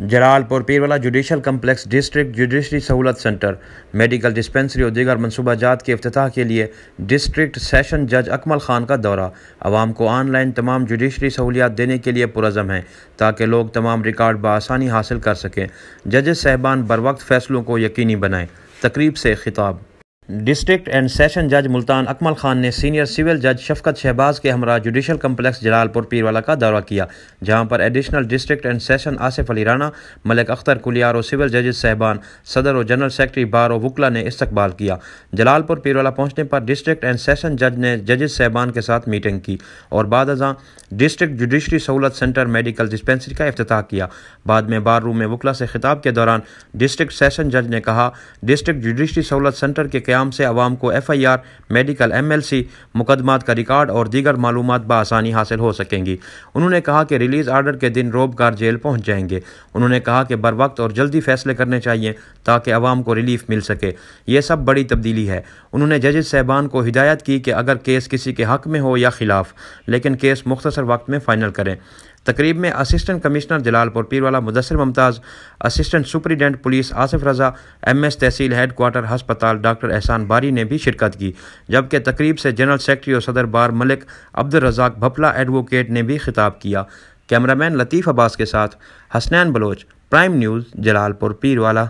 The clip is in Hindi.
Jalalpur Pirwala judicial complex district judiciary सहूलत सेंटर मेडिकल डिस्पेंसरी और दीगर मनसूबा जात के अफ्ताह के लिए डिस्ट्रिक्ट सेशन जज अकमल ख़ान का दौरा आवाम को ऑनलाइन तमाम जुडिशरी सहूलियात देने के लिए पुरज़म हैं ताकि लोग तमाम रिकॉर्ड बसानी हासिल कर सकें जजेस साहबान बर वक्त फ़ैसलों को यकीनी बनाएँ तकरीब से खिताब डिस्ट्रिक्ट एंड सेशन जज मुल्तान अकमल खान ने सीनियर सिविल जज शफकत शहबाज के हमरा जुडिशल कम्प्लेक्स जलालपुर पीरवाला का दौरा किया जहां पर additional district and session Asif Ali Rana Malik Akhtar Kuliaro civil जजेस साहबान सदर और जनरल सेक्रेटरी बार और वकला ने इस्तबाल किया जलालपुर पीरवाला पहुंचने पर डिस्ट्रिक्ट एंड सेशन जज ने जजेस साहबान के साथ मीटिंग की और बाद अजा डिस्ट्रिक्ट जुडिशरी सहूलत सेंटर मेडिकल डिस्पेंसरी का अफ्ताह किया बाद में बार रूम में वकला से खिताब के दौरान डिस्ट्रिक्ट सेशन जज ने कहा डिस्ट्रिक्ट जुडिशरी सहूलत सेंटर के क़्याम से आवाम को F I R medical M L C मुकदमा का रिकॉर्ड और दीगर मालूम बसानी हासिल हो सकेंगी उन्होंने कहा कि रिलीज़ आर्डर के दिन रोबगार जेल पहुँच जाएंगे उन्होंने कहा कि बर वक्त और जल्दी फैसले करने चाहिए ताकि आवाम को रिलीफ मिल सके ये सब बड़ी तब्दीली है उन्होंने जजेस साहबान को हिदायत की कि अगर केस किसी के हक में हो या खिलाफ लेकिन केस मुख्तर वक्त में फ़ाइनल करें तकरीब में assistant commissioner Jalalpur Pirwala Mudassar Mumtaz assistant superintendent police Asif Raza M S tehsil headquarter हस्पताल डॉक्टर एहसान बारी ने भी शिरकत की जबकि तकरीब से जनरल सेक्रेटरी और सदर बार मलिक अब्दुल रजाक भपला एडवोकेट ने भी खिताब किया कैमरामैन लतीफ़ अब्बास के साथ हसनैन बलोच प्राइम न्यूज़ जलालपुर पीरवाला